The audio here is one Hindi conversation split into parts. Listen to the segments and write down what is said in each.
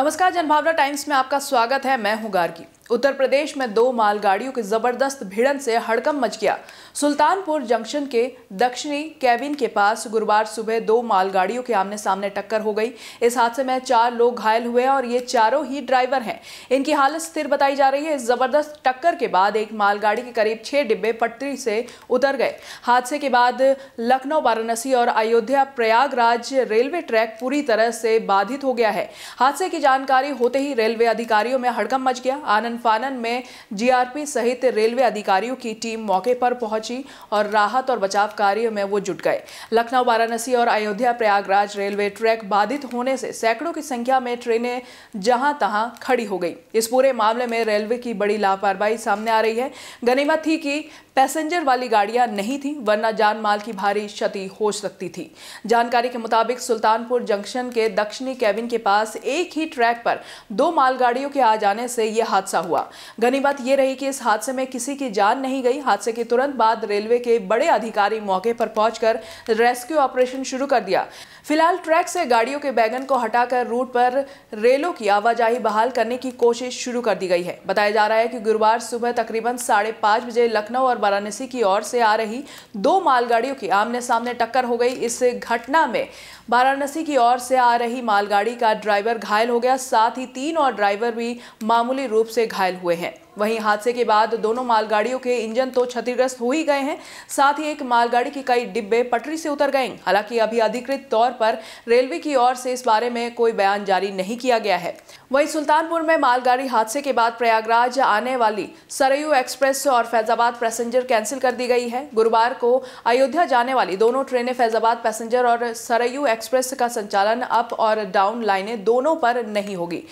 नमस्कार जनभावना टाइम्स में आपका स्वागत है मैं हूं गार्गी उत्तर प्रदेश में दो मालगाड़ियों के जबरदस्त भिड़न से हड़कम मच गया सुल्तानपुर जंक्शन के दक्षिणी कैबिन के पास गुरुवार सुबह दो मालगाड़ियों के आमने सामने टक्कर हो गई इस हादसे में चार लोग घायल हुए और ये चारों ही ड्राइवर हैं इनकी हालत स्थिर बताई जा रही है इस जबरदस्त टक्कर के बाद एक मालगाड़ी के करीब छह डिब्बे पटरी से उतर गए हादसे के बाद लखनऊ वाराणसी और अयोध्या प्रयागराज रेलवे ट्रैक पूरी तरह से बाधित हो गया है हादसे की जानकारी होते ही रेलवे अधिकारियों में हड़कम मच गया आनंद चंपानन में जीआरपी सहित रेलवे अधिकारियों की टीम मौके पर पहुंची और राहत और बचाव कार्य में वो जुट गए लखनऊ वाराणसी और अयोध्या प्रयागराज रेलवे ट्रैक बाधित होने से सैकड़ों की संख्या में ट्रेनें जहां तहां खड़ी हो गई इस पूरे मामले में रेलवे की बड़ी लापरवाही सामने आ रही है गनीमत थी कि पैसेंजर वाली गाड़ियां नहीं थी वरना जान माल की भारी क्षति हो सकती थी जानकारी के मुताबिक सुल्तानपुर जंक्शन के दक्षिणी कैबिन के पास एक ही ट्रैक पर दो मालगाड़ियों के आ जाने से यह हादसा हुआ घनी बात यह रही कि इस हादसे में किसी की जान नहीं गई हादसे के तुरंत बाद रेलवे के बड़े अधिकारी मौके पर पहुंचकर रेस्क्यू ऑपरेशन शुरू कर दिया फिलहाल ट्रैक से गाड़ियों के बैगन को हटाकर रूट पर रेलों की आवाजाही बहाल करने की कोशिश शुरू कर दी गई है बताया जा रहा है कि गुरुवार सुबह तकरीबन साढ़े पांच बजे लखनऊ और वाराणसी की ओर से आ रही दो मालगाड़ियों की आमने सामने टक्कर हो गई इस घटना में वाराणसी की ओर से आ रही मालगाड़ी का ड्राइवर घायल हो गया साथ ही तीन और ड्राइवर भी मामूली रूप से घायल हुए हैं वहीं हादसे के बाद दोनों मालगाड़ियों के इंजन तो क्षतिग्रस्त हो ही गए हैं साथ ही एक मालगाड़ी के कई डिब्बे पटरी से उतर गए हालांकि अभी अधिकृत तौर पर रेलवे की ओर से इस बारे में कोई बयान जारी नहीं किया गया है वहीं सुल्तानपुर में मालगाड़ी हादसे के बाद प्रयागराज आने वाली सरयू एक्सप्रेस और फैजाबाद पैसेंजर कैंसिल कर दी गई है गुरुवार को अयोध्या जाने वाली दोनों ट्रेनें फैजाबाद पैसेंजर और सरयू एक्सप्रेस का संचालन अप और डाउन लाइनें दोनों पर नहीं होगी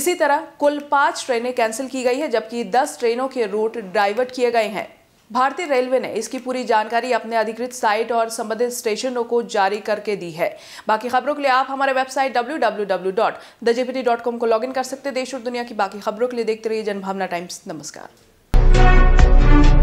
इसी तरह कुल पाँच ट्रेनें कैंसिल की गई है जबकि दस ट्रेनों के रूट डाइवर्ट किए गए हैं भारतीय रेलवे ने इसकी पूरी जानकारी अपने अधिकृत साइट और संबंधित स्टेशनों को जारी करके दी है बाकी खबरों के लिए आप हमारे वेबसाइट www.thejpt.com को लॉगिन कर सकते हैं देश और दुनिया की बाकी खबरों के लिए देखते रहिए जनभावना टाइम्स नमस्कार